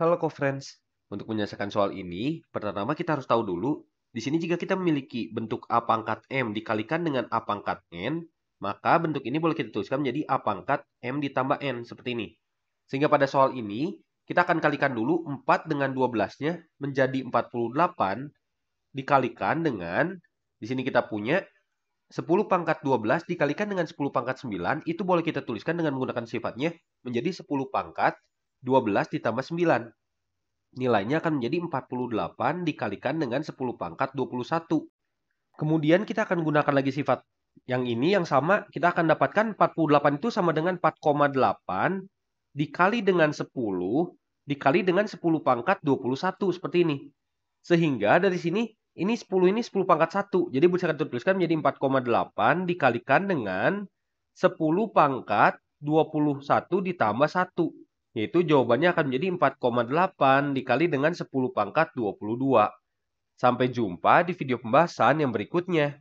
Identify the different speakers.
Speaker 1: Halo co-friends, untuk menyelesaikan soal ini, pertama kita harus tahu dulu, di sini jika kita memiliki bentuk A pangkat M dikalikan dengan A pangkat N, maka bentuk ini boleh kita tuliskan menjadi A pangkat M ditambah N, seperti ini. Sehingga pada soal ini, kita akan kalikan dulu 4 dengan 12-nya menjadi 48 dikalikan dengan, di sini kita punya 10 pangkat 12 dikalikan dengan 10 pangkat 9, itu boleh kita tuliskan dengan menggunakan sifatnya menjadi 10 pangkat 12 ditambah 9. Nilainya akan menjadi 48 dikalikan dengan 10 pangkat 21. Kemudian kita akan gunakan lagi sifat yang ini yang sama. Kita akan dapatkan 48 itu sama dengan 4,8 dikali dengan 10 dikali dengan 10 pangkat 21 seperti ini. Sehingga dari sini ini 10 ini 10 pangkat 1. Jadi bisa kita tuliskan menjadi 4,8 dikalikan dengan 10 pangkat 21 ditambah 1 yaitu jawabannya akan menjadi 4,8 dikali dengan 10 pangkat 22. Sampai jumpa di video pembahasan yang berikutnya.